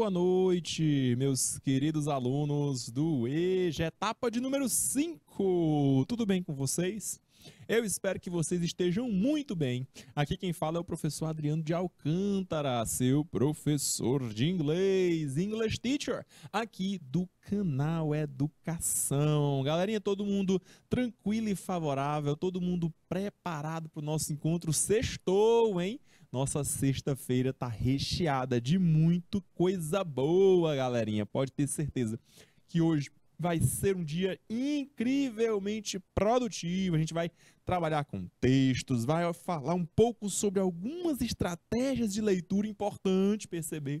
boa noite, meus queridos alunos do EJA, etapa de número 5. Tudo bem com vocês? Eu espero que vocês estejam muito bem. Aqui quem fala é o professor Adriano de Alcântara, seu professor de inglês, English Teacher, aqui do canal Educação. Galerinha, todo mundo tranquilo e favorável, todo mundo preparado para o nosso encontro sextou, hein? Nossa sexta-feira tá recheada de muito coisa boa, galerinha. Pode ter certeza que hoje vai ser um dia incrivelmente produtivo. A gente vai trabalhar com textos, vai falar um pouco sobre algumas estratégias de leitura importante perceber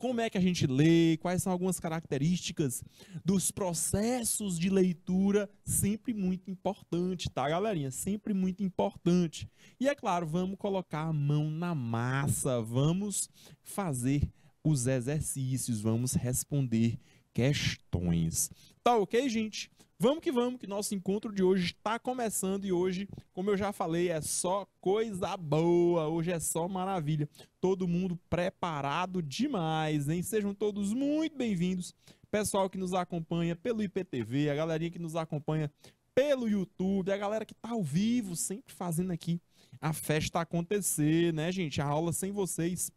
como é que a gente lê, quais são algumas características dos processos de leitura, sempre muito importante, tá, galerinha? Sempre muito importante. E é claro, vamos colocar a mão na massa, vamos fazer os exercícios, vamos responder questões. Tá ok, gente? Vamos que vamos, que nosso encontro de hoje está começando e hoje, como eu já falei, é só coisa boa, hoje é só maravilha. Todo mundo preparado demais, hein? Sejam todos muito bem-vindos. Pessoal que nos acompanha pelo IPTV, a galerinha que nos acompanha pelo YouTube, a galera que tá ao vivo, sempre fazendo aqui a festa acontecer, né, gente? A aula sem vocês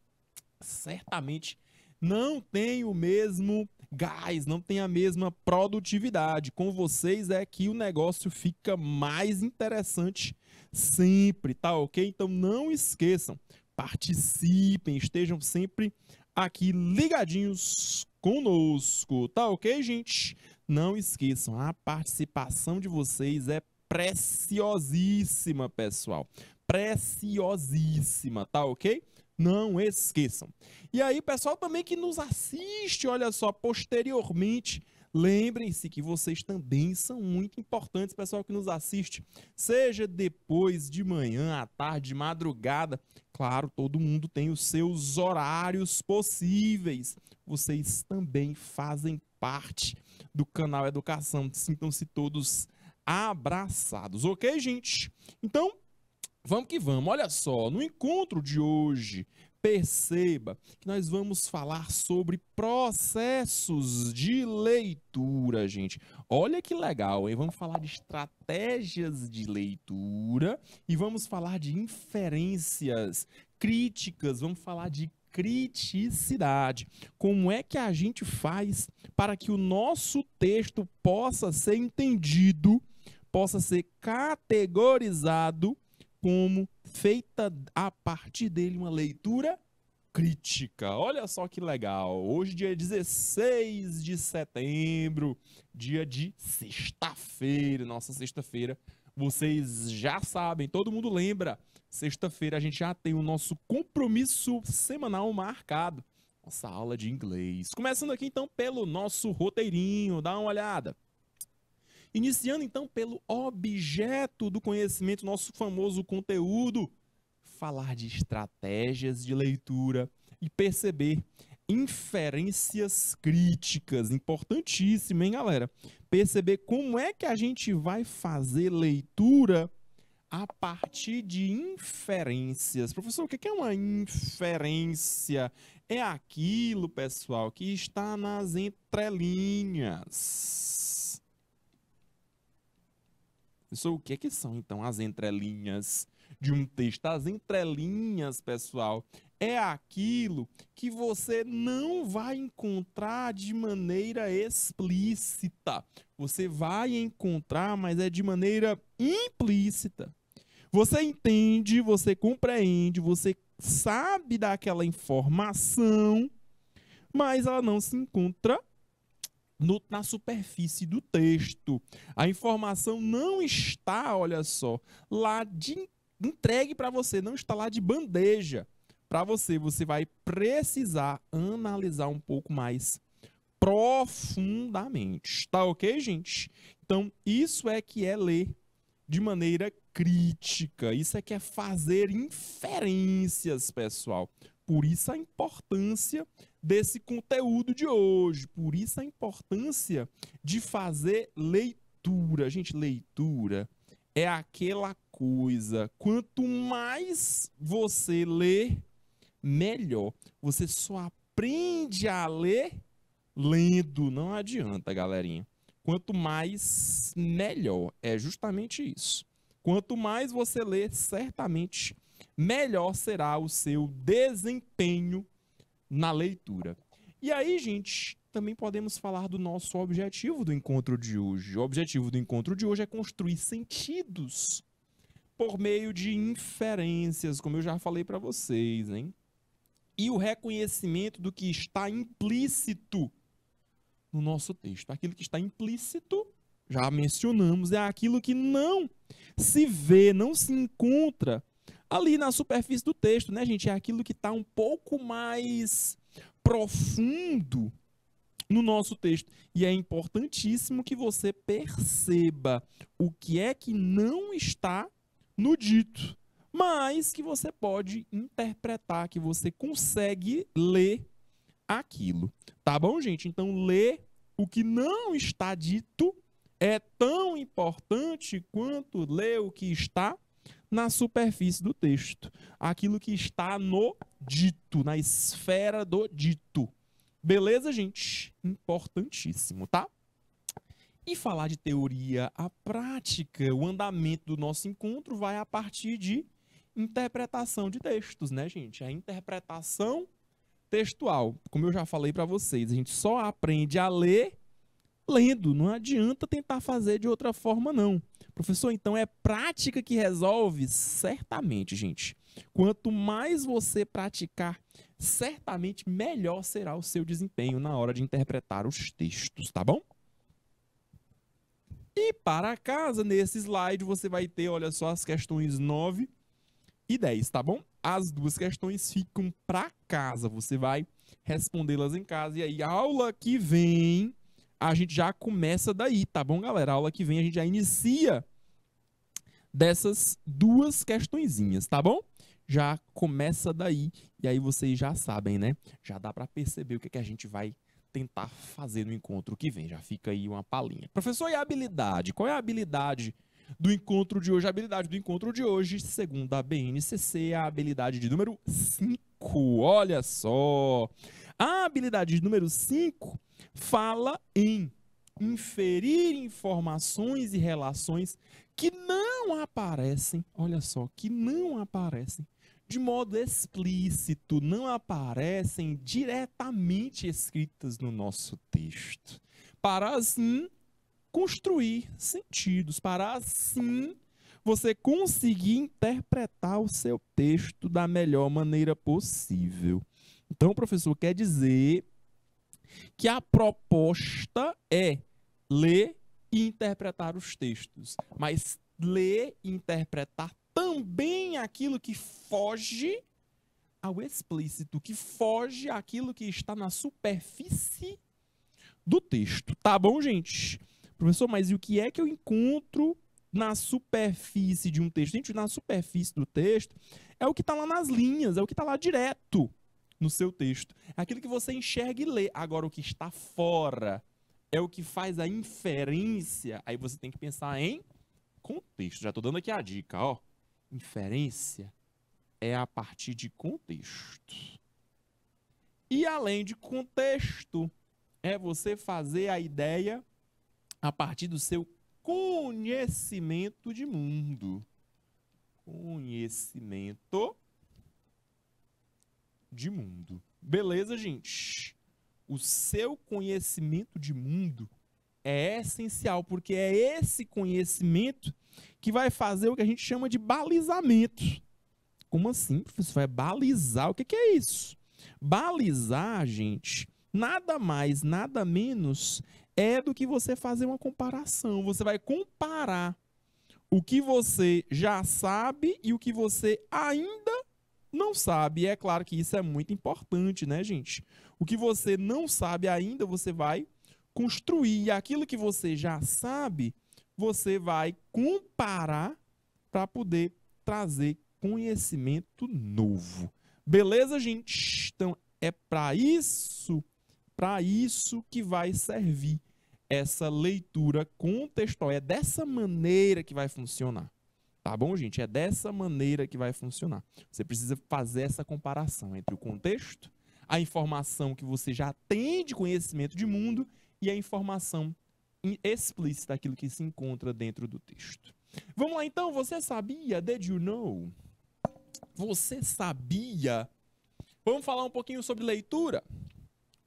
certamente não tem o mesmo gás, não tem a mesma produtividade. Com vocês é que o negócio fica mais interessante sempre, tá ok? Então não esqueçam, participem, estejam sempre aqui ligadinhos conosco, tá ok, gente? Não esqueçam, a participação de vocês é preciosíssima, pessoal. Preciosíssima, tá ok? Não esqueçam. E aí, pessoal também que nos assiste, olha só, posteriormente, lembrem-se que vocês também são muito importantes, pessoal que nos assiste, seja depois de manhã, à tarde, madrugada. Claro, todo mundo tem os seus horários possíveis. Vocês também fazem parte do canal Educação. Sintam-se todos abraçados, ok, gente? Então, Vamos que vamos. Olha só, no encontro de hoje, perceba que nós vamos falar sobre processos de leitura, gente. Olha que legal, hein? Vamos falar de estratégias de leitura e vamos falar de inferências críticas, vamos falar de criticidade. Como é que a gente faz para que o nosso texto possa ser entendido, possa ser categorizado como feita a partir dele uma leitura crítica. Olha só que legal. Hoje, dia 16 de setembro, dia de sexta-feira, nossa sexta-feira. Vocês já sabem, todo mundo lembra. Sexta-feira a gente já tem o nosso compromisso semanal marcado. Nossa aula de inglês. Começando aqui então pelo nosso roteirinho, dá uma olhada. Iniciando então pelo objeto do conhecimento, nosso famoso conteúdo, falar de estratégias de leitura e perceber inferências críticas, importantíssimo, hein, galera? Perceber como é que a gente vai fazer leitura a partir de inferências. Professor, o que é uma inferência? É aquilo, pessoal, que está nas entrelinhas. Pensou, o que é que são então as entrelinhas de um texto? As entrelinhas, pessoal, é aquilo que você não vai encontrar de maneira explícita. Você vai encontrar, mas é de maneira implícita. Você entende, você compreende, você sabe daquela informação, mas ela não se encontra no, na superfície do texto. A informação não está, olha só, lá de entregue para você, não está lá de bandeja para você. Você vai precisar analisar um pouco mais profundamente. Tá ok, gente? Então, isso é que é ler de maneira crítica. Isso é que é fazer inferências, pessoal. Por isso a importância desse conteúdo de hoje. Por isso a importância de fazer leitura. Gente, leitura é aquela coisa. Quanto mais você lê, melhor. Você só aprende a ler lendo. Não adianta, galerinha. Quanto mais, melhor. É justamente isso. Quanto mais você lê, certamente melhor será o seu desempenho na leitura. E aí, gente, também podemos falar do nosso objetivo do encontro de hoje. O objetivo do encontro de hoje é construir sentidos por meio de inferências, como eu já falei para vocês, hein? E o reconhecimento do que está implícito no nosso texto. Aquilo que está implícito, já mencionamos, é aquilo que não se vê, não se encontra ali na superfície do texto, né, gente? É aquilo que está um pouco mais profundo no nosso texto. E é importantíssimo que você perceba o que é que não está no dito, mas que você pode interpretar, que você consegue ler aquilo. Tá bom, gente? Então, ler o que não está dito é tão importante quanto ler o que está na superfície do texto, aquilo que está no dito, na esfera do dito. Beleza, gente? Importantíssimo, tá? E falar de teoria à prática, o andamento do nosso encontro vai a partir de interpretação de textos, né, gente? É a interpretação textual. Como eu já falei para vocês, a gente só aprende a ler lendo, não adianta tentar fazer de outra forma, não. Professor, então é prática que resolve? Certamente, gente. Quanto mais você praticar, certamente melhor será o seu desempenho na hora de interpretar os textos, tá bom? E para casa, nesse slide, você vai ter, olha só, as questões 9 e 10, tá bom? As duas questões ficam para casa. Você vai respondê-las em casa. E aí, aula que vem, a gente já começa daí, tá bom, galera? A aula que vem a gente já inicia dessas duas questõezinhas, tá bom? Já começa daí e aí vocês já sabem, né? Já dá para perceber o que, é que a gente vai tentar fazer no encontro que vem. Já fica aí uma palhinha. Professor, e a habilidade? Qual é a habilidade do encontro de hoje? A habilidade do encontro de hoje, segundo a BNCC, é a habilidade de número 5. Olha só! A habilidade número 5 fala em inferir informações e relações que não aparecem, olha só, que não aparecem de modo explícito, não aparecem diretamente escritas no nosso texto. Para assim construir sentidos, para assim você conseguir interpretar o seu texto da melhor maneira possível. Então, professor, quer dizer que a proposta é ler e interpretar os textos, mas ler e interpretar também aquilo que foge ao explícito, que foge àquilo que está na superfície do texto. Tá bom, gente? Professor, mas e o que é que eu encontro na superfície de um texto? Gente, na superfície do texto é o que está lá nas linhas, é o que está lá direto no seu texto. Aquilo que você enxerga e lê. Agora, o que está fora é o que faz a inferência. Aí você tem que pensar em contexto. Já estou dando aqui a dica, ó. Inferência é a partir de contexto. E além de contexto, é você fazer a ideia a partir do seu conhecimento de mundo. Conhecimento de mundo. Beleza, gente? O seu conhecimento de mundo é essencial, porque é esse conhecimento que vai fazer o que a gente chama de balizamento. Como assim, professor? Vai balizar? O que é isso? Balizar, gente, nada mais, nada menos é do que você fazer uma comparação. Você vai comparar o que você já sabe e o que você ainda não sabe. E é claro que isso é muito importante, né, gente? O que você não sabe ainda, você vai construir. E aquilo que você já sabe, você vai comparar para poder trazer conhecimento novo. Beleza, gente? Então é para isso, para isso que vai servir essa leitura contextual. É dessa maneira que vai funcionar. Tá bom, gente? É dessa maneira que vai funcionar. Você precisa fazer essa comparação entre o contexto, a informação que você já tem de conhecimento de mundo e a informação explícita, aquilo que se encontra dentro do texto. Vamos lá então, você sabia? Did you know? Você sabia? Vamos falar um pouquinho sobre leitura.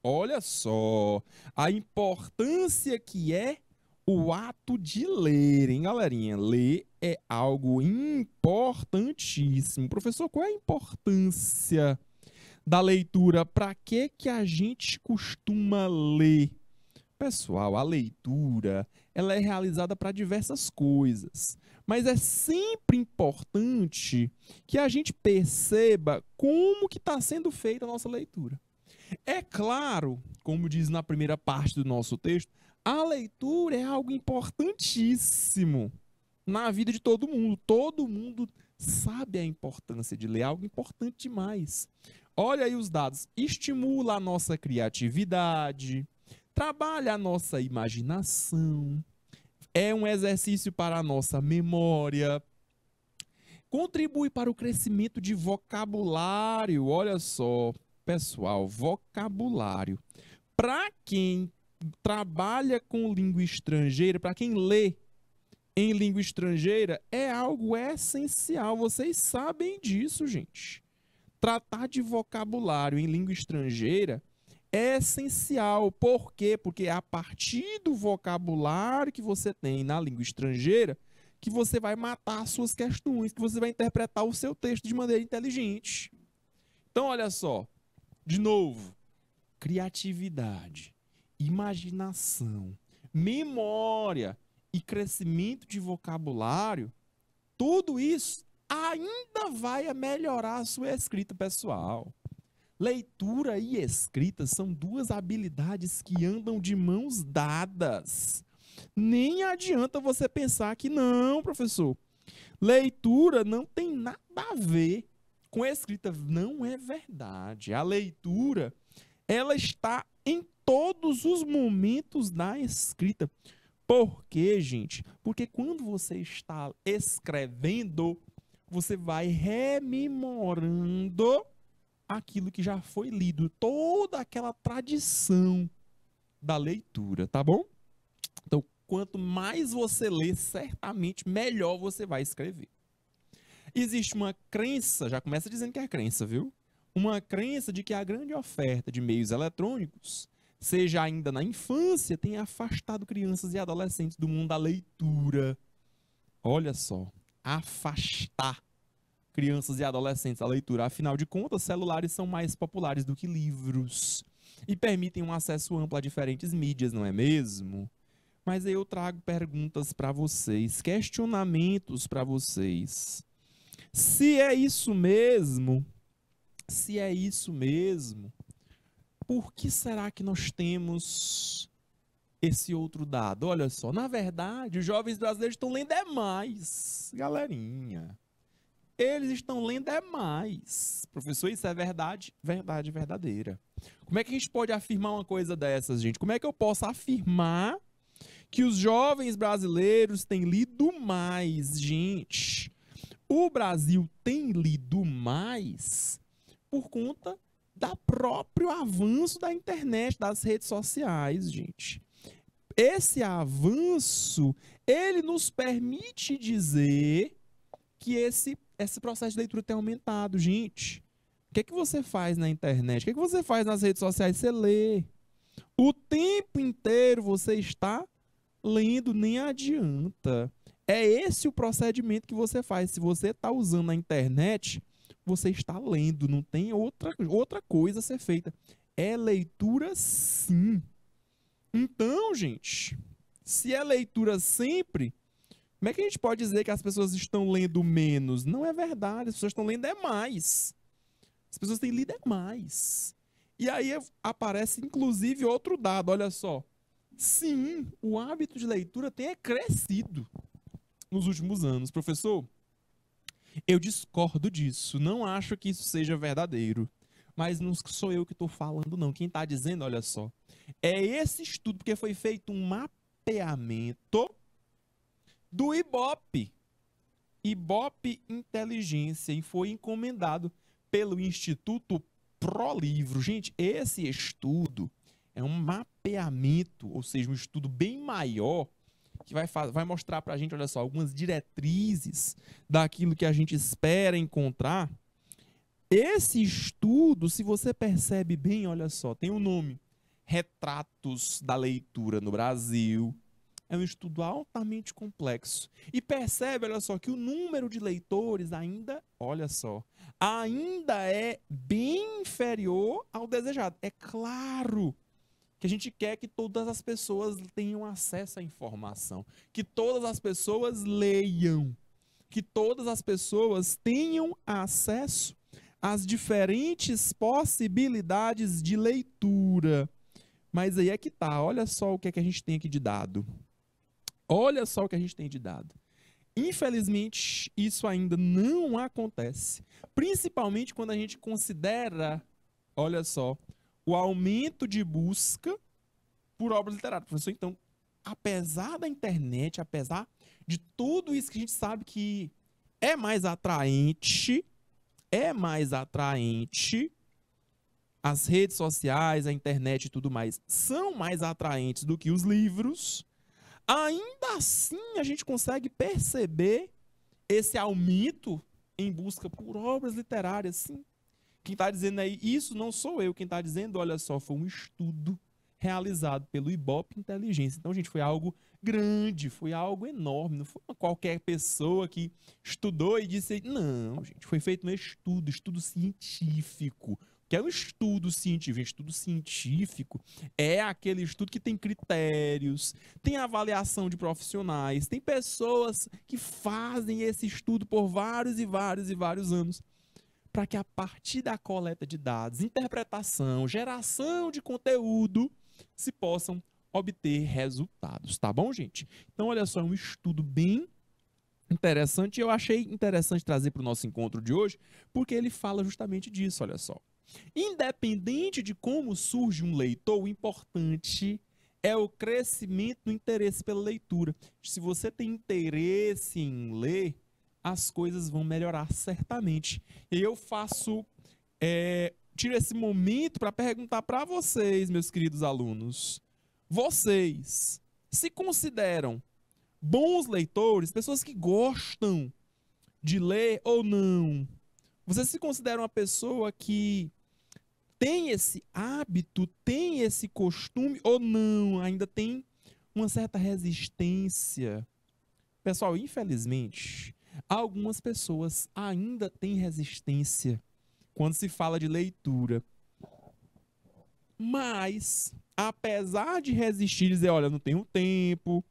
Olha só a importância que é o ato de ler, hein, galerinha? Ler é algo importantíssimo. Professor, qual é a importância da leitura? Para que que a gente costuma ler? Pessoal, a leitura, ela é realizada para diversas coisas, mas é sempre importante que a gente perceba como que está sendo feita a nossa leitura. É claro, como diz na primeira parte do nosso texto, a leitura é algo importantíssimo na vida de todo mundo. Todo mundo sabe a importância de ler, algo importante demais. Olha aí os dados. Estimula a nossa criatividade, trabalha a nossa imaginação, é um exercício para a nossa memória, contribui para o crescimento de vocabulário. Olha só, pessoal, vocabulário. Para quem trabalha com língua estrangeira, para quem lê em língua estrangeira, é algo essencial. Vocês sabem disso, gente. Tratar de vocabulário em língua estrangeira é essencial. Por quê? Porque é a partir do vocabulário que você tem na língua estrangeira que você vai matar suas questões, que você vai interpretar o seu texto de maneira inteligente. Então, olha só. De novo, criatividade imaginação, memória e crescimento de vocabulário, tudo isso ainda vai melhorar a sua escrita pessoal. Leitura e escrita são duas habilidades que andam de mãos dadas. Nem adianta você pensar que não, professor. Leitura não tem nada a ver com a escrita. Não é verdade. A leitura, ela está em todos os momentos da escrita. Por quê, gente? Porque quando você está escrevendo, você vai rememorando aquilo que já foi lido, toda aquela tradição da leitura, tá bom? Então, quanto mais você lê, certamente melhor você vai escrever. Existe uma crença, já começa dizendo que é crença, viu? Uma crença de que a grande oferta de meios eletrônicos seja ainda na infância, tem afastado crianças e adolescentes do mundo da leitura. Olha só, afastar crianças e adolescentes da leitura. Afinal de contas, celulares são mais populares do que livros e permitem um acesso amplo a diferentes mídias, não é mesmo? Mas eu trago perguntas para vocês, questionamentos para vocês. Se é isso mesmo, se é isso mesmo, por que será que nós temos esse outro dado? Olha só, na verdade, os jovens brasileiros estão lendo é mais, galerinha. Eles estão lendo é mais. Professor, isso é verdade? Verdade verdadeira. Como é que a gente pode afirmar uma coisa dessas, gente? Como é que eu posso afirmar que os jovens brasileiros têm lido mais, gente? O Brasil tem lido mais por conta da próprio avanço da internet, das redes sociais, gente. Esse avanço, ele nos permite dizer que esse, esse processo de leitura tem aumentado, gente. O que é que você faz na internet? O que é que você faz nas redes sociais? Você lê. O tempo inteiro você está lendo, nem adianta. É esse o procedimento que você faz. Se você está usando a internet você está lendo, não tem outra, outra coisa a ser feita. É leitura sim. Então, gente, se é leitura sempre, como é que a gente pode dizer que as pessoas estão lendo menos? Não é verdade, as pessoas estão lendo é mais. As pessoas têm lido é mais. E aí aparece, inclusive, outro dado, olha só. Sim, o hábito de leitura tem crescido nos últimos anos. Professor, eu discordo disso, não acho que isso seja verdadeiro. Mas não sou eu que estou falando, não. Quem está dizendo, olha só, é esse estudo, porque foi feito um mapeamento do IBOP, IBOP Inteligência, e foi encomendado pelo Instituto ProLivro. Gente, esse estudo é um mapeamento, ou seja, um estudo bem maior que vai, vai mostrar para a gente, olha só, algumas diretrizes daquilo que a gente espera encontrar. Esse estudo, se você percebe bem, olha só, tem um nome: Retratos da Leitura no Brasil. É um estudo altamente complexo. E percebe, olha só, que o número de leitores ainda, olha só, ainda é bem inferior ao desejado. É claro que a gente quer que todas as pessoas tenham acesso à informação, que todas as pessoas leiam, que todas as pessoas tenham acesso às diferentes possibilidades de leitura. Mas aí é que tá, olha só o que é que a gente tem aqui de dado. Olha só o que a gente tem de dado. Infelizmente, isso ainda não acontece, principalmente quando a gente considera, olha só, o aumento de busca por obras literárias. Professor, então, apesar da internet, apesar de tudo isso que a gente sabe que é mais atraente, é mais atraente, as redes sociais, a internet e tudo mais são mais atraentes do que os livros, ainda assim a gente consegue perceber esse aumento em busca por obras literárias, sim. Quem está dizendo aí, isso não sou eu, quem está dizendo, olha só, foi um estudo realizado pelo Ibope Inteligência. Então, gente, foi algo grande, foi algo enorme. Não foi uma qualquer pessoa que estudou e disse, não, gente, foi feito um estudo, estudo científico. Que é um estudo científico. Estudo científico é aquele estudo que tem critérios, tem avaliação de profissionais, tem pessoas que fazem esse estudo por vários e vários e vários anos para que a partir da coleta de dados, interpretação, geração de conteúdo, se possam obter resultados, tá bom, gente? Então, olha só, é um estudo bem interessante. Eu achei interessante trazer para o nosso encontro de hoje, porque ele fala justamente disso, olha só. Independente de como surge um leitor, o importante é o crescimento do interesse pela leitura. Se você tem interesse em ler, as coisas vão melhorar certamente. E eu faço, é, tiro esse momento para perguntar para vocês, meus queridos alunos, vocês se consideram bons leitores, pessoas que gostam de ler ou não? Você se considera uma pessoa que tem esse hábito, tem esse costume ou não? Ainda tem uma certa resistência? Pessoal, infelizmente, Algumas pessoas ainda têm resistência quando se fala de leitura. Mas, apesar de resistir, dizer, olha, não tenho tempo,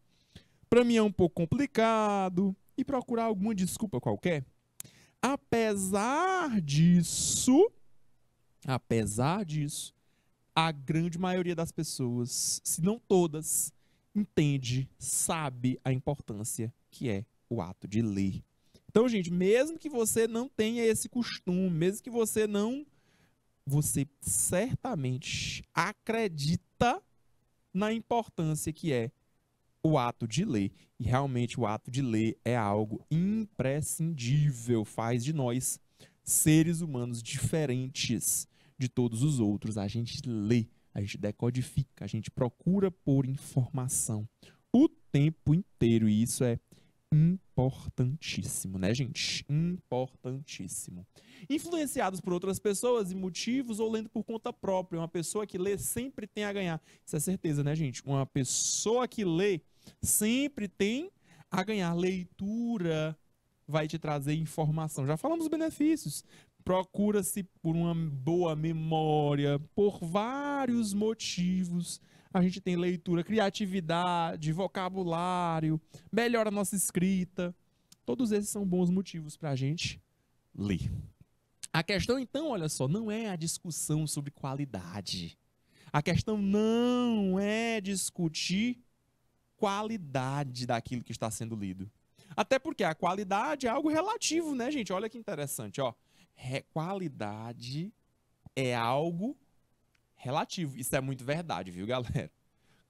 para mim é um pouco complicado, e procurar alguma desculpa qualquer, apesar disso, apesar disso, a grande maioria das pessoas, se não todas, entende, sabe a importância que é o ato de ler. Então, gente, mesmo que você não tenha esse costume, mesmo que você não. Você certamente acredita na importância que é o ato de ler. E realmente o ato de ler é algo imprescindível, faz de nós seres humanos diferentes de todos os outros. A gente lê, a gente decodifica, a gente procura por informação o tempo inteiro e isso é importantíssimo, né, gente? Importantíssimo. Influenciados por outras pessoas e motivos ou lendo por conta própria. Uma pessoa que lê sempre tem a ganhar. Isso é certeza, né, gente? Uma pessoa que lê sempre tem a ganhar. Leitura vai te trazer informação. Já falamos dos benefícios. Procura-se por uma boa memória, por vários motivos a gente tem leitura, criatividade, vocabulário, melhora a nossa escrita. Todos esses são bons motivos para a gente ler. A questão, então, olha só, não é a discussão sobre qualidade. A questão não é discutir qualidade daquilo que está sendo lido. Até porque a qualidade é algo relativo, né, gente? Olha que interessante, ó. Re é, qualidade é algo relativo. Isso é muito verdade, viu, galera?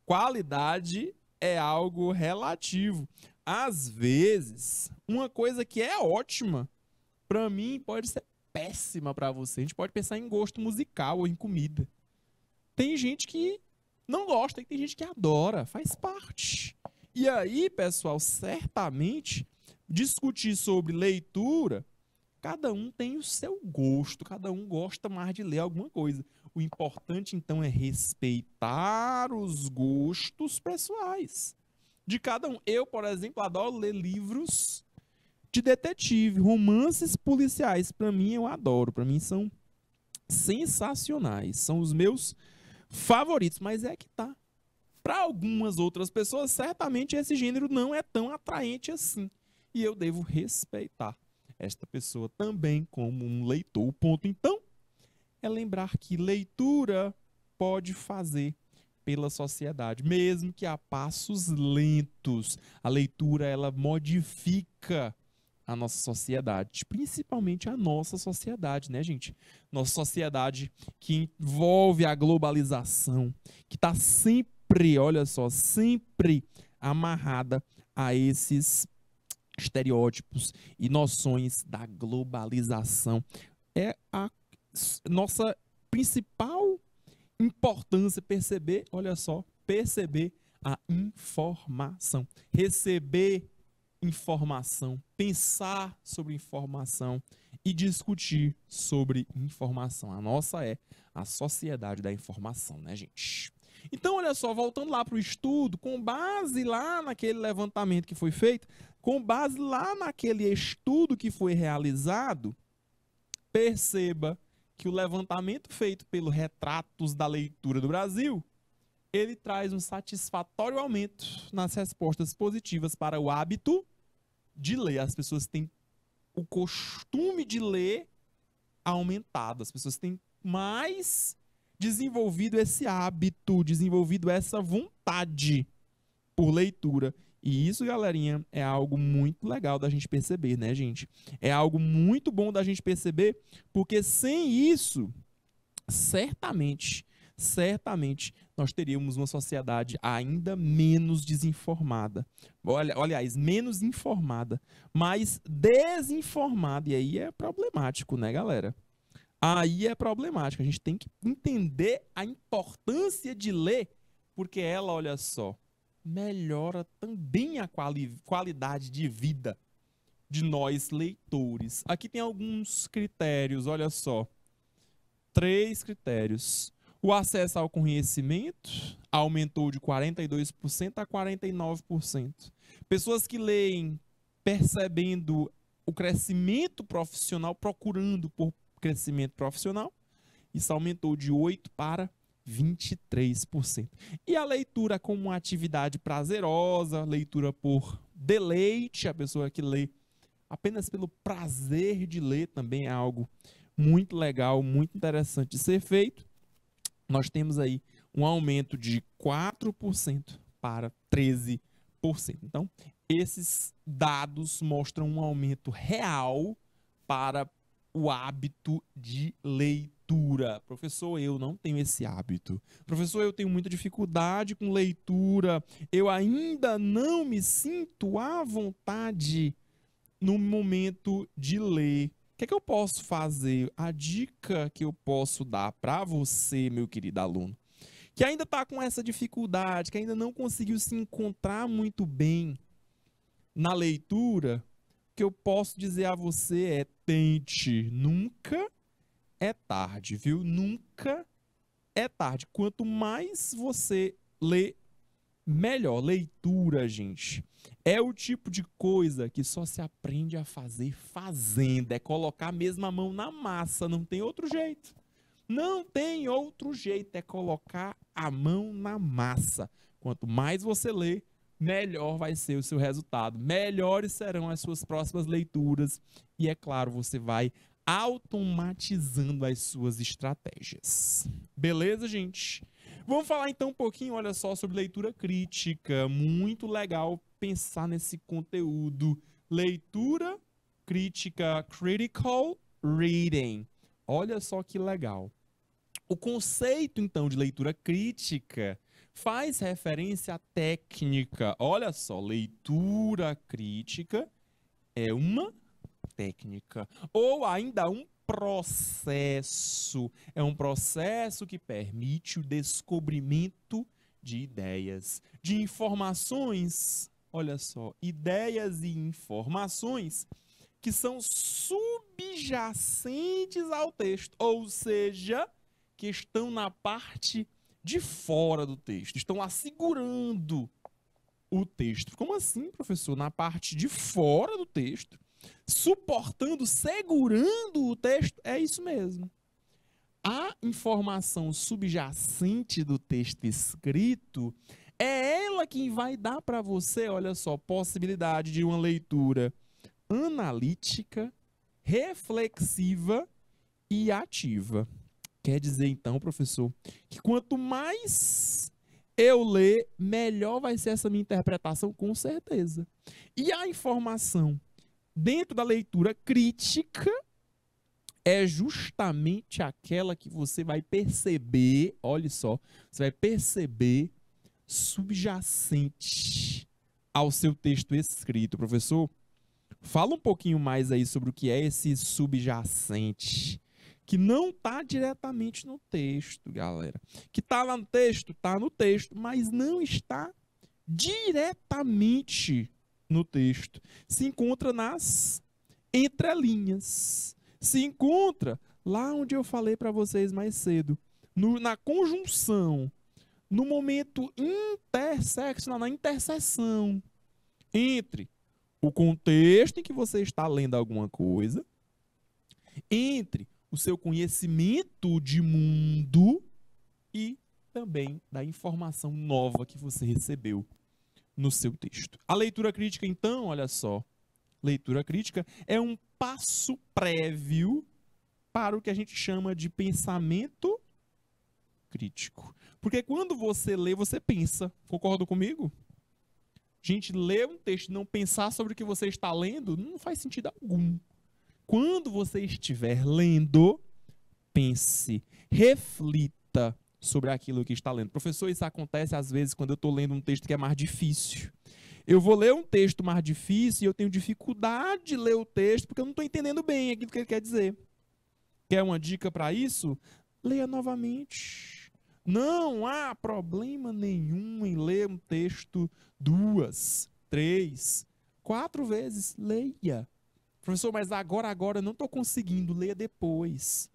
Qualidade é algo relativo. Às vezes, uma coisa que é ótima para mim pode ser péssima para você. A gente pode pensar em gosto musical ou em comida. Tem gente que não gosta e tem gente que adora, faz parte. E aí, pessoal, certamente discutir sobre leitura, cada um tem o seu gosto, cada um gosta mais de ler alguma coisa. O importante, então, é respeitar os gostos pessoais de cada um. Eu, por exemplo, adoro ler livros de detetive, romances policiais. Para mim, eu adoro. Para mim, são sensacionais. São os meus favoritos. Mas é que tá. Para algumas outras pessoas, certamente esse gênero não é tão atraente assim. E eu devo respeitar esta pessoa também como um leitor. Ponto. Então, é lembrar que leitura pode fazer pela sociedade, mesmo que a passos lentos. A leitura ela modifica a nossa sociedade, principalmente a nossa sociedade, né, gente? Nossa sociedade que envolve a globalização, que está sempre, olha só, sempre amarrada a esses estereótipos e noções da globalização. É a nossa principal importância perceber, olha só, perceber a informação, receber informação, pensar sobre informação e discutir sobre informação. A nossa é a sociedade da informação, né, gente? Então, olha só, voltando lá para o estudo, com base lá naquele levantamento que foi feito, com base lá naquele estudo que foi realizado, perceba que o levantamento feito pelo Retratos da Leitura do Brasil, ele traz um satisfatório aumento nas respostas positivas para o hábito de ler. As pessoas têm o costume de ler aumentado, as pessoas têm mais desenvolvido esse hábito, desenvolvido essa vontade por leitura. E isso, galerinha, é algo muito legal da gente perceber, né, gente? É algo muito bom da gente perceber, porque sem isso, certamente, certamente nós teríamos uma sociedade ainda menos desinformada. Olha, aliás, menos informada, mas desinformada. E aí é problemático, né, galera? Aí é problemático. A gente tem que entender a importância de ler, porque ela, olha só, melhora também a quali qualidade de vida de nós leitores. Aqui tem alguns critérios, olha só. Três critérios. O acesso ao conhecimento aumentou de 42% a 49%. Pessoas que leem percebendo o crescimento profissional, procurando por crescimento profissional, isso aumentou de 8 para 23%. E a leitura como uma atividade prazerosa, leitura por deleite, a pessoa que lê apenas pelo prazer de ler também é algo muito legal, muito interessante de ser feito. Nós temos aí um aumento de 4% para 13%. Então, esses dados mostram um aumento real para o hábito de leitura leitura. Professor, eu não tenho esse hábito. Professor, eu tenho muita dificuldade com leitura. Eu ainda não me sinto à vontade no momento de ler. O que, é que eu posso fazer? A dica que eu posso dar para você, meu querido aluno, que ainda está com essa dificuldade, que ainda não conseguiu se encontrar muito bem na leitura, o que eu posso dizer a você é: tente, nunca é tarde, viu? Nunca é tarde. Quanto mais você lê, melhor. Leitura, gente, é o tipo de coisa que só se aprende a fazer fazendo. É colocar mesmo a mão na massa, não tem outro jeito. Não tem outro jeito, é colocar a mão na massa. Quanto mais você lê, melhor vai ser o seu resultado, melhores serão as suas próximas leituras e, é claro, você vai automatizando as suas estratégias. Beleza, gente? Vamos falar então um pouquinho, olha só, sobre leitura crítica. Muito legal pensar nesse conteúdo. Leitura crítica, critical reading. Olha só que legal. O conceito então de leitura crítica faz referência à técnica. Olha só, leitura crítica é uma técnica, ou ainda um processo. É um processo que permite o descobrimento de ideias, de informações. Olha só, ideias e informações que são subjacentes ao texto, ou seja, que estão na parte de fora do texto, estão assegurando o texto. Como assim, professor? Na parte de fora do texto? suportando, segurando o texto, é isso mesmo. A informação subjacente do texto escrito é ela quem vai dar para você, olha só, possibilidade de uma leitura analítica, reflexiva e ativa. Quer dizer, então, professor, que quanto mais eu ler, melhor vai ser essa minha interpretação, com certeza. E a informação dentro da leitura crítica é justamente aquela que você vai perceber, olhe só, você vai perceber subjacente ao seu texto escrito. Professor, fala um pouquinho mais aí sobre o que é esse subjacente, que não está diretamente no texto, galera. Que está lá no texto, está no texto, mas não está diretamente no texto, se encontra nas entrelinhas, se encontra lá onde eu falei para vocês mais cedo, no, na conjunção, no momento interseccional, na interseção entre o contexto em que você está lendo alguma coisa, entre o seu conhecimento de mundo e também da informação nova que você recebeu no seu texto. A leitura crítica, então, olha só. Leitura crítica é um passo prévio para o que a gente chama de pensamento crítico. Porque quando você lê, você pensa. Concordo comigo? Gente, ler um texto e não pensar sobre o que você está lendo não faz sentido algum. Quando você estiver lendo, pense, reflita sobre aquilo que está lendo. Professor, isso acontece às vezes quando eu estou lendo um texto que é mais difícil. Eu vou ler um texto mais difícil e eu tenho dificuldade de ler o texto porque eu não estou entendendo bem aquilo que ele quer dizer. Quer uma dica para isso? Leia novamente. Não há problema nenhum em ler um texto duas, três, quatro vezes. Leia. Professor, mas agora, agora, eu não estou conseguindo. Leia depois.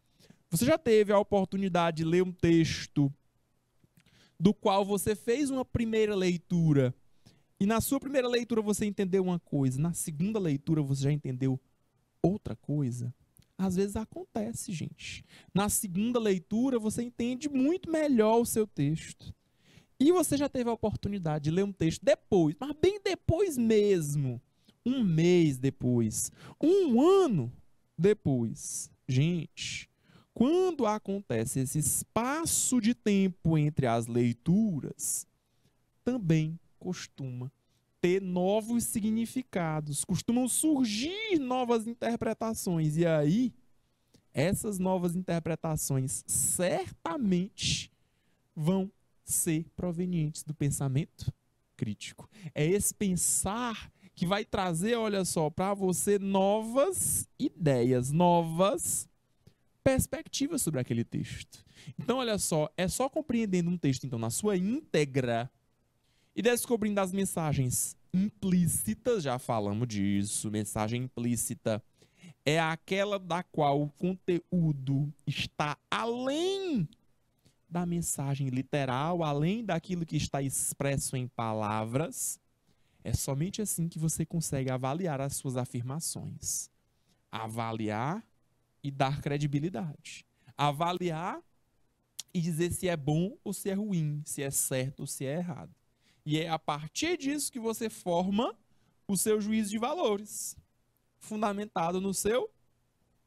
Você já teve a oportunidade de ler um texto do qual você fez uma primeira leitura e na sua primeira leitura você entendeu uma coisa, na segunda leitura você já entendeu outra coisa? Às vezes acontece, gente. Na segunda leitura você entende muito melhor o seu texto. E você já teve a oportunidade de ler um texto depois, mas bem depois mesmo. Um mês depois. Um ano depois. Gente, quando acontece esse espaço de tempo entre as leituras, também costuma ter novos significados, costumam surgir novas interpretações. E aí, essas novas interpretações certamente vão ser provenientes do pensamento crítico. É esse pensar que vai trazer, olha só, para você novas ideias, novas perspectiva sobre aquele texto. Então, olha só, é só compreendendo um texto então na sua íntegra e descobrindo as mensagens implícitas, já falamos disso, mensagem implícita é aquela da qual o conteúdo está além da mensagem literal, além daquilo que está expresso em palavras. É somente assim que você consegue avaliar as suas afirmações. Avaliar e dar credibilidade. Avaliar e dizer se é bom ou se é ruim, se é certo ou se é errado. E é a partir disso que você forma o seu juízo de valores, fundamentado no seu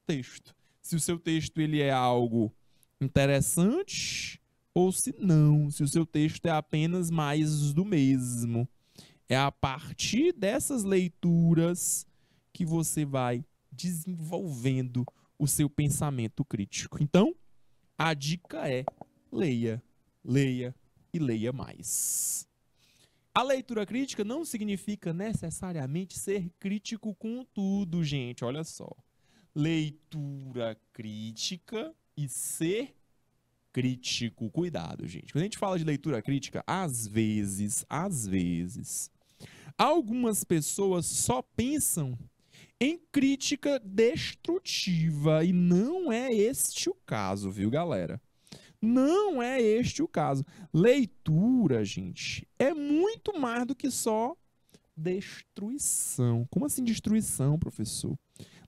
texto. Se o seu texto ele é algo interessante ou se não, se o seu texto é apenas mais do mesmo. É a partir dessas leituras que você vai desenvolvendo o seu pensamento crítico. Então, a dica é: leia, leia e leia mais. A leitura crítica não significa necessariamente ser crítico com tudo, gente. Olha só. Leitura crítica e ser crítico. Cuidado, gente. Quando a gente fala de leitura crítica, às vezes, às vezes, algumas pessoas só pensam em crítica destrutiva. E não é este o caso, viu, galera? Não é este o caso. Leitura, gente, é muito mais do que só destruição. Como assim destruição, professor?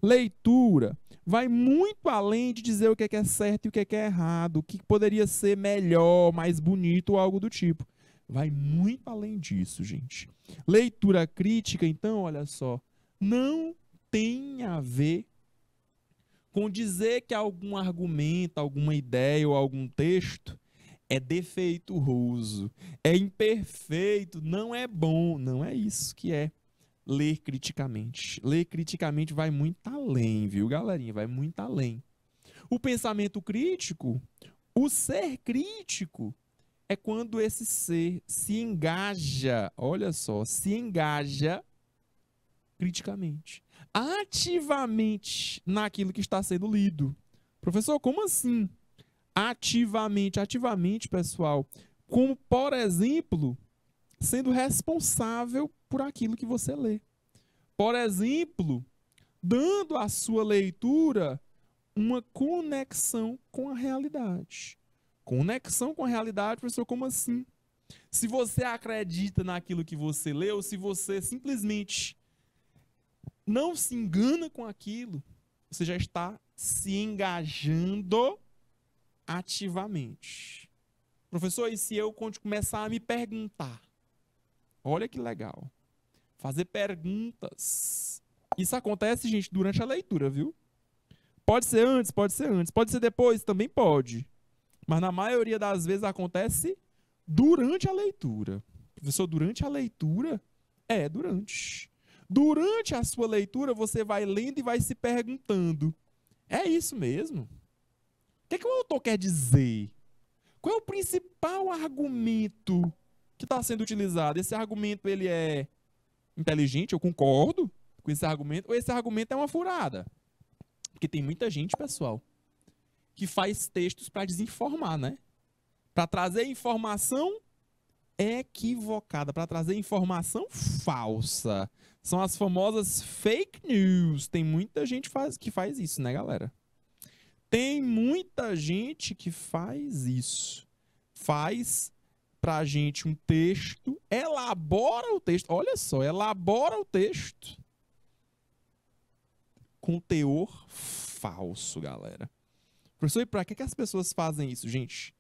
Leitura vai muito além de dizer o que é, é certo e o que é, que é errado, o que poderia ser melhor, mais bonito ou algo do tipo. Vai muito além disso, gente. Leitura crítica, então, olha só, não tem a ver com dizer que algum argumento, alguma ideia ou algum texto é defeituoso, é imperfeito, não é bom. Não é isso que é ler criticamente. Ler criticamente vai muito além, viu, galerinha? Vai muito além. O pensamento crítico, o ser crítico, é quando esse ser se engaja, olha só, se engaja criticamente ativamente naquilo que está sendo lido. Professor, como assim? Ativamente, ativamente, pessoal. Como, por exemplo, sendo responsável por aquilo que você lê. Por exemplo, dando à sua leitura uma conexão com a realidade. Conexão com a realidade, professor, como assim? Se você acredita naquilo que você leu, se você simplesmente não se engana com aquilo, você já está se engajando ativamente. Professor, e se eu começar a me perguntar? Olha que legal. Fazer perguntas. Isso acontece, gente, durante a leitura, viu? Pode ser antes, pode ser antes, pode ser depois, também pode. Mas na maioria das vezes acontece durante a leitura. Professor, durante a leitura? É, durante. Durante a sua leitura, você vai lendo e vai se perguntando: é isso mesmo? O que, é que o autor quer dizer? Qual é o principal argumento que está sendo utilizado? Esse argumento ele é inteligente? Eu concordo com esse argumento. Ou esse argumento é uma furada? Porque tem muita gente, pessoal, que faz textos para desinformar, né? Para trazer informação equivocada, para trazer informação falsa, são as famosas fake news. Tem muita gente faz, que faz isso, né, galera? Tem muita gente que faz isso. Faz pra gente um texto, elabora o texto. Olha só, elabora o texto com teor falso, galera. Professor, e para que, que as pessoas fazem isso, gente?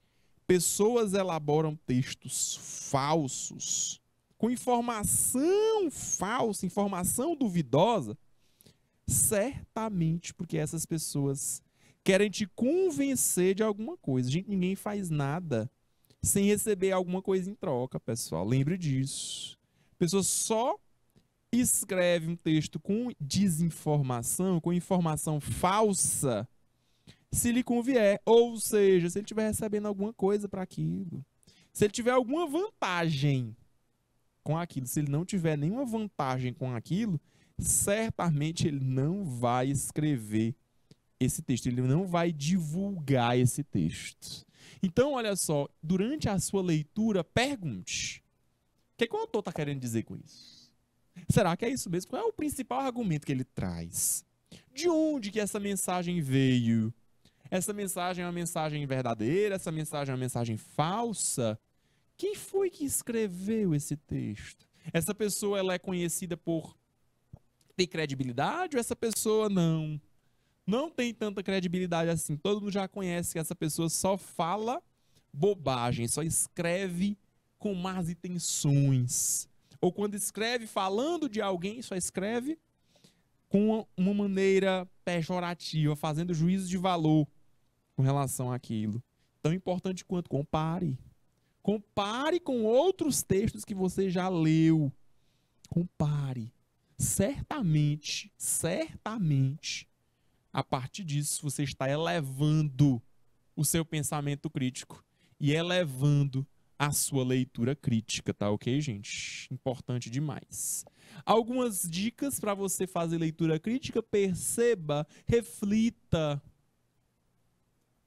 Pessoas elaboram textos falsos com informação falsa, informação duvidosa, certamente porque essas pessoas querem te convencer de alguma coisa. Gente, ninguém faz nada sem receber alguma coisa em troca, pessoal. Lembre disso. A pessoa só escreve um texto com desinformação, com informação falsa, se lhe convier. Ou seja, se ele estiver recebendo alguma coisa para aquilo. Se ele tiver alguma vantagem com aquilo, se ele não tiver nenhuma vantagem com aquilo, certamente ele não vai escrever esse texto, ele não vai divulgar esse texto. Então, olha só, durante a sua leitura, pergunte: o que, que o autor está querendo dizer com isso? Será que é isso mesmo? Qual é o principal argumento que ele traz? De onde que essa mensagem veio? Essa mensagem é uma mensagem verdadeira? Essa mensagem é uma mensagem falsa? Quem foi que escreveu esse texto? Essa pessoa ela é conhecida por ter credibilidade ou essa pessoa não? Não tem tanta credibilidade assim. Todo mundo já conhece que essa pessoa só fala bobagem, só escreve com más intenções. Ou quando escreve falando de alguém, só escreve com uma maneira pejorativa, fazendo juízo de valor com relação àquilo. Tão importante quanto compare. Compare com outros textos que você já leu. Compare. Certamente, certamente, a partir disso você está elevando o seu pensamento crítico e elevando a sua leitura crítica, tá ok, gente? Importante demais. Algumas dicas para você fazer leitura crítica: perceba, reflita.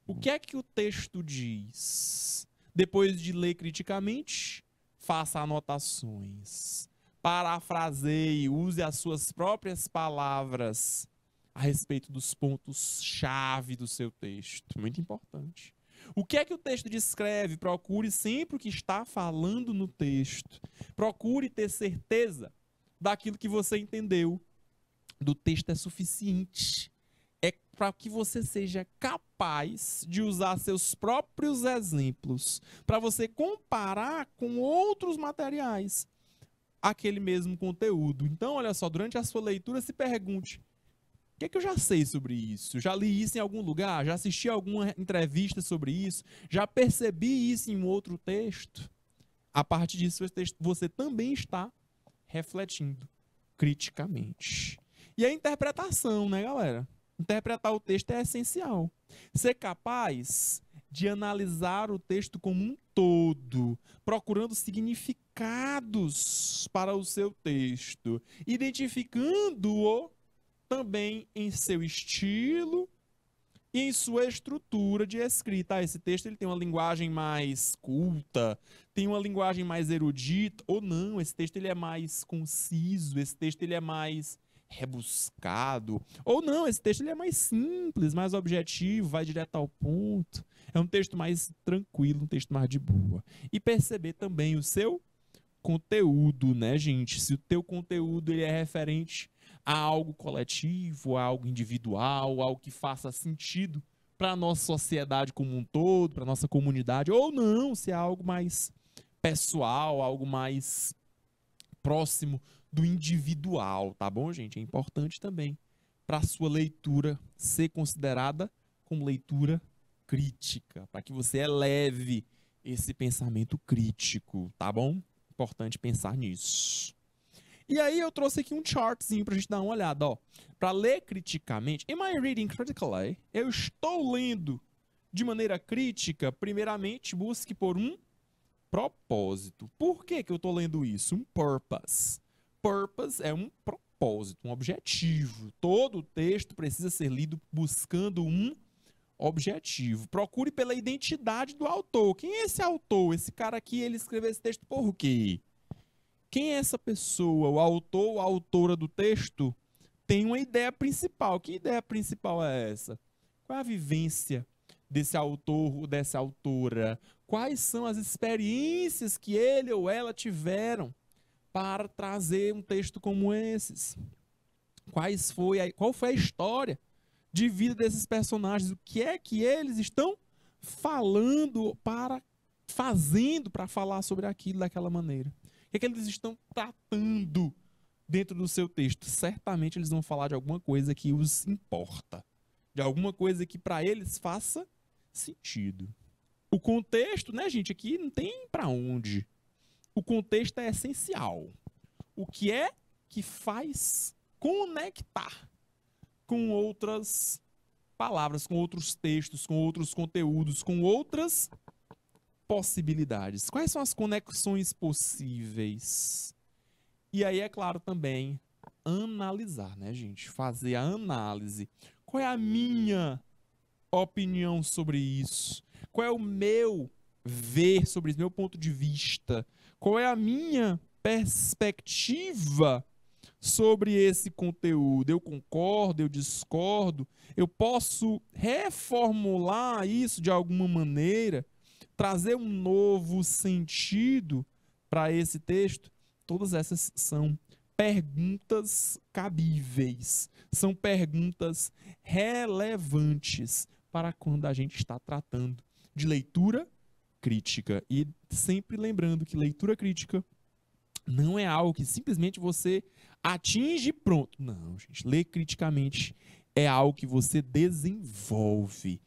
O que é que o texto diz? Depois de ler criticamente, faça anotações. Parafraseie, use as suas próprias palavras a respeito dos pontos-chave do seu texto. Muito importante. O que é que o texto descreve? Procure sempre o que está falando no texto. Procure ter certeza daquilo que você entendeu. Do texto é suficiente para que você seja capaz de usar seus próprios exemplos, para você comparar com outros materiais aquele mesmo conteúdo. Então, olha só, durante a sua leitura, se pergunte: o que, é que eu já sei sobre isso? Já li isso em algum lugar? Já assisti alguma entrevista sobre isso? Já percebi isso em um outro texto? A partir disso, você também está refletindo criticamente. E a interpretação, né, galera? Interpretar o texto é essencial. Ser capaz de analisar o texto como um todo, procurando significados para o seu texto, identificando-o também em seu estilo e em sua estrutura de escrita. Ah, esse texto ele tem uma linguagem mais culta, tem uma linguagem mais erudita, ou não, esse texto ele é mais conciso, esse texto ele é mais rebuscado. Ou não, esse texto ele é mais simples, mais objetivo, vai direto ao ponto. É um texto mais tranquilo, um texto mais de boa. E perceber também o seu conteúdo, né, gente? Se o teu conteúdo ele é referente a algo coletivo, a algo individual, algo que faça sentido para nossa sociedade como um todo, para nossa comunidade, ou não, se é algo mais pessoal, algo mais próximo do individual, tá bom, gente? É importante também para a sua leitura ser considerada como leitura crítica, para que você eleve esse pensamento crítico, tá bom? Importante pensar nisso. E aí eu trouxe aqui um chartzinho pra gente dar uma olhada, ó. para ler criticamente, am I reading critically? Eu estou lendo de maneira crítica, primeiramente busque por um propósito. Por que que eu estou lendo isso? Um purpose purpose é um propósito, um objetivo. Todo o texto precisa ser lido buscando um objetivo. Procure pela identidade do autor. Quem é esse autor? Esse cara aqui, ele escreveu esse texto por quê? Quem é essa pessoa? O autor ou a autora do texto tem uma ideia principal. Que ideia principal é essa? Qual é a vivência desse autor ou dessa autora? Quais são as experiências que ele ou ela tiveram para trazer um texto como esses? Quais foi a, qual foi a história de vida desses personagens? O que é que eles estão falando para fazendo para falar sobre aquilo daquela maneira? O que, é que eles estão tratando dentro do seu texto? Certamente eles vão falar de alguma coisa que os importa, de alguma coisa que para eles faça sentido. O contexto, né, gente, aqui não tem para onde o contexto é essencial. O que é que faz conectar com outras palavras, com outros textos, com outros conteúdos, com outras possibilidades? Quais são as conexões possíveis? E aí, é claro, também analisar, né, gente? Fazer a análise. Qual é a minha opinião sobre isso? Qual é o meu ver sobre isso, meu ponto de vista qual é a minha perspectiva sobre esse conteúdo? Eu concordo, eu discordo? Eu posso reformular isso de alguma maneira? Trazer um novo sentido para esse texto? Todas essas são perguntas cabíveis, são perguntas relevantes para quando a gente está tratando de leitura crítica. E sempre lembrando que leitura crítica não é algo que simplesmente você atinge e pronto. Não, gente. Ler criticamente é algo que você desenvolve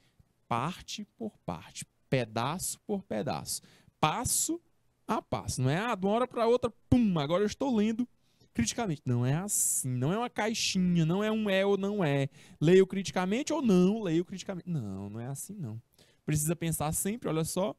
parte por parte, pedaço por pedaço, passo a passo. Não é ah, de uma hora para outra, pum, agora eu estou lendo criticamente. Não é assim, não é uma caixinha, não é um é ou não é. Leio criticamente ou não leio criticamente. Não, não é assim não. Precisa pensar sempre, olha só,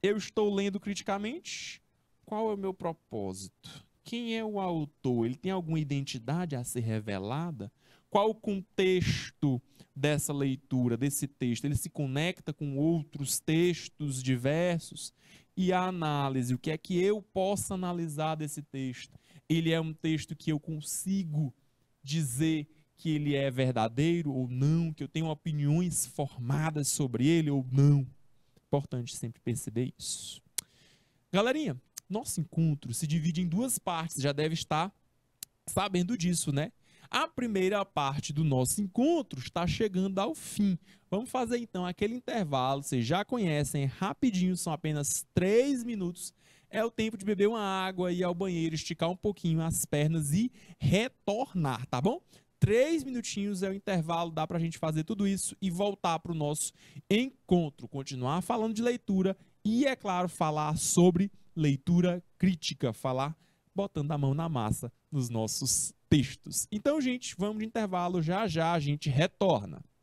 eu estou lendo criticamente. Qual é o meu propósito? Quem é o autor? Ele tem alguma identidade a ser revelada? Qual o contexto dessa leitura, desse texto? Ele se conecta com outros textos diversos? E a análise, o que é que eu posso analisar desse texto? Ele é um texto que eu consigo dizer que ele é verdadeiro ou não, que eu tenho opiniões formadas sobre ele ou não. Importante sempre perceber isso. Galerinha, nosso encontro se divide em duas partes, já deve estar sabendo disso, né? A primeira parte do nosso encontro está chegando ao fim. Vamos fazer então aquele intervalo, vocês já conhecem, é rapidinho, são apenas três minutos. É o tempo de beber uma água, ir ao banheiro, esticar um pouquinho as pernas e retornar, tá bom? Três minutinhos é o intervalo, dá para a gente fazer tudo isso e voltar para o nosso encontro. Continuar falando de leitura e, é claro, falar sobre leitura crítica, falar botando a mão na massa nos nossos textos. Então, gente, vamos de intervalo, já já a gente retorna.